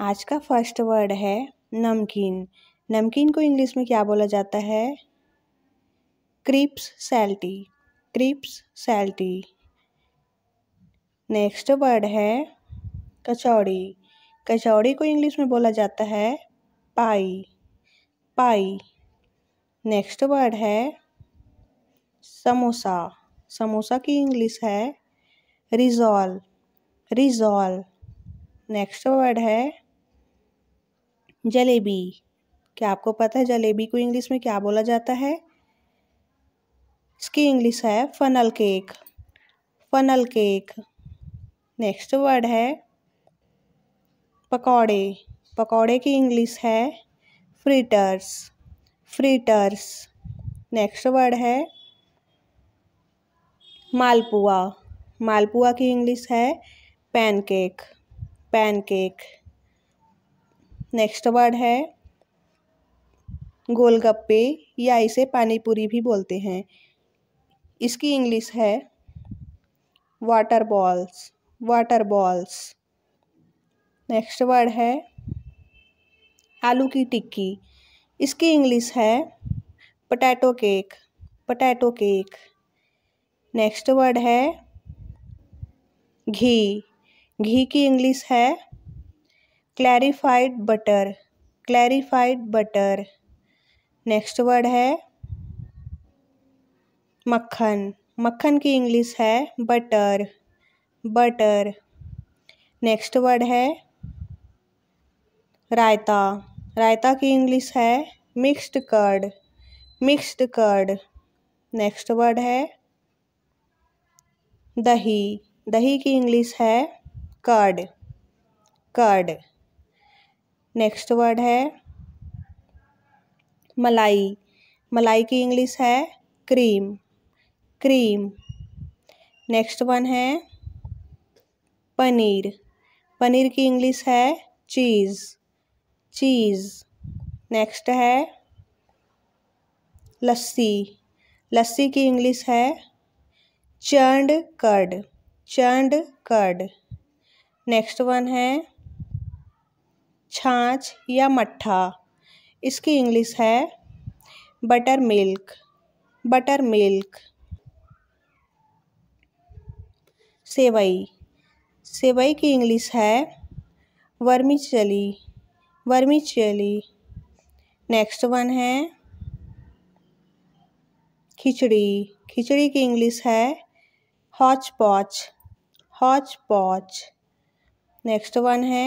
आज का first word है नमकीन नमकीन को इंग्लिश में क्या बोला जाता है crisps salty crisps salty next word है कचौड़ी कचौड़ी को इंग्लिश में बोला जाता है पाई पाई नेक्स्ट वर्ड है समोसा समोसा की इंग्लिश है रिजॉल रिजॉल नेक्स्ट वर्ड है जलेबी क्या आपको पता है जलेबी को इंग्लिश में क्या बोला जाता है इसकी इंग्लिश है funnel cake funnel cake next word है पकौड़े पकौड़े की इंग्लिश है फ्रीटर्स फ्रीटर्स नेक्स्ट वर्ड है मालपुआ मालपुआ की इंग्लिश है पैनकेक पैनकेक नेक्स्ट वर्ड है गोलगप्पे या इसे पानीपुरी भी बोलते हैं इसकी इंग्लिश है water balls water balls next word है आलू की टिक्की इसकी इंग्लिश है potato cake potato cake next word है घी घी की इंग्लिश है clarified butter clarified butter next word है मक्खन मक्खन की इंग्लिश है बटर बटर नेक्स्ट वर्ड है रायता रायता की इंग्लिश है mixed curd mixed curd next word है दही दही की इंग्लिश है कर्ड कर्ड नेक्स्ट वर्ड है मलाई मलाई की इंग्लिश है क्रीम क्रीम नेक्स्ट वन है पनीर पनीर की इंग्लिश है चीज़ चीज़ नेक्स्ट है लस्सी लस्सी की इंग्लिश है churned curd churned curd next one है छाछ या मट्ठा इसकी इंग्लिश है butter milk butter milk sewai sewai की इंग्लिश है वर्मी चली वर्मी चली नेक्स्ट वन है खिचड़ी खिचड़ी की इंग्लिश है हॉच पॉच हॉच पॉच नेक्स्ट वन है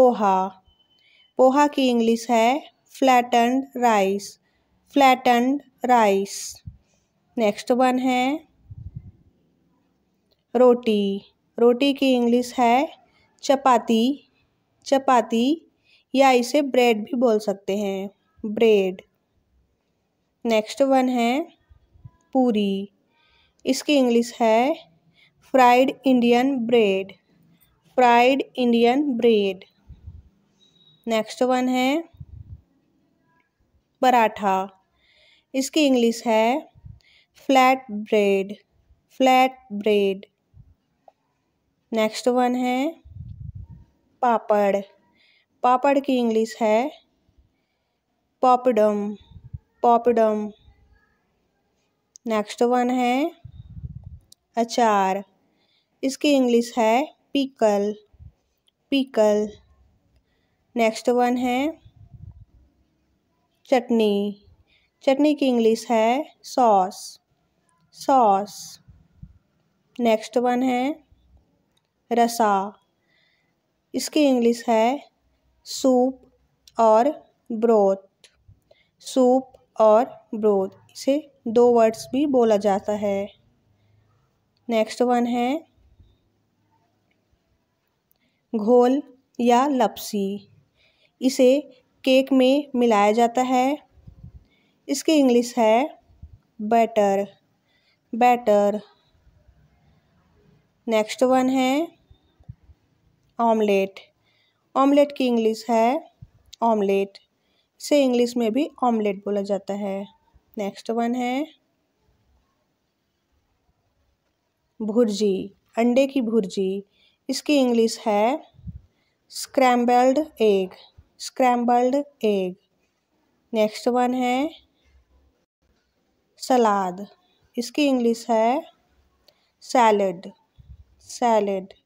पोहा पोहा की इंग्लिश है flattened rice flattened rice next one है रोटी रोटी की इंग्लिश है चपाती चपाती या इसे ब्रेड भी बोल सकते हैं ब्रेड नेक्स्ट वन है पूरी इसकी इंग्लिश है fried Indian bread fried Indian bread next one है पराठा इसकी इंग्लिश है flat bread flat bread next one है पापड़ पापड़ की इंग्लिश है पॉपडम पॉपडम नेक्स्ट वन है अचार इसकी इंग्लिश है पीकल पीकल नेक्स्ट वन है चटनी चटनी की इंग्लिश है सॉस सॉस नेक्स्ट वन है रसा इसकी इंग्लिश है सूप और ब्रोथ सूप और ब्रोथ इसे दो वर्ड्स भी बोला जाता है नेक्स्ट वन है घोल या लपसी इसे केक में मिलाया जाता है इसकी इंग्लिश है बैटर बैटर नेक्स्ट वन है ऑमलेट ऑमलेट की इंग्लिश है ऑमलेट इसे इंग्लिश में भी ऑमलेट बोला जाता है नेक्स्ट वन है भुर्जी अंडे की भुर्जी इसकी इंग्लिश है scrambled egg scrambled egg next one है सलाद इसकी इंग्लिश है सैलड सैलड